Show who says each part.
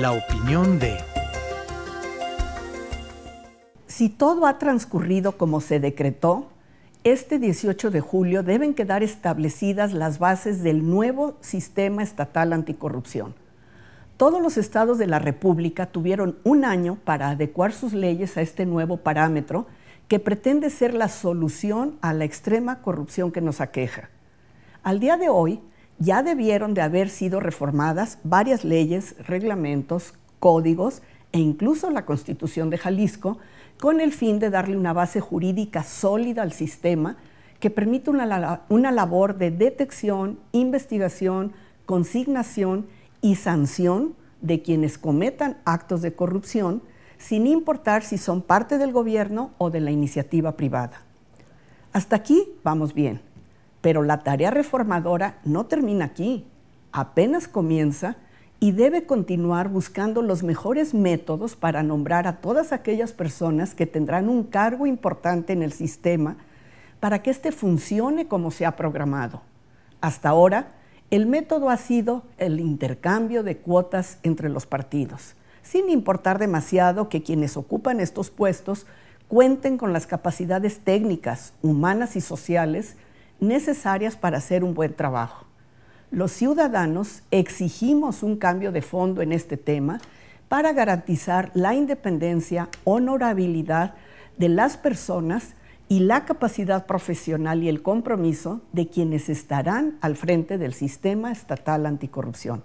Speaker 1: La opinión de... Si todo ha transcurrido como se decretó, este 18 de julio deben quedar establecidas las bases del nuevo sistema estatal anticorrupción. Todos los estados de la República tuvieron un año para adecuar sus leyes a este nuevo parámetro que pretende ser la solución a la extrema corrupción que nos aqueja. Al día de hoy, ya debieron de haber sido reformadas varias leyes, reglamentos, códigos e incluso la Constitución de Jalisco con el fin de darle una base jurídica sólida al sistema que permite una, una labor de detección, investigación, consignación y sanción de quienes cometan actos de corrupción, sin importar si son parte del gobierno o de la iniciativa privada. Hasta aquí vamos bien. Pero la tarea reformadora no termina aquí, apenas comienza y debe continuar buscando los mejores métodos para nombrar a todas aquellas personas que tendrán un cargo importante en el sistema para que éste funcione como se ha programado. Hasta ahora, el método ha sido el intercambio de cuotas entre los partidos, sin importar demasiado que quienes ocupan estos puestos cuenten con las capacidades técnicas, humanas y sociales necesarias para hacer un buen trabajo. Los ciudadanos exigimos un cambio de fondo en este tema para garantizar la independencia, honorabilidad de las personas y la capacidad profesional y el compromiso de quienes estarán al frente del sistema estatal anticorrupción.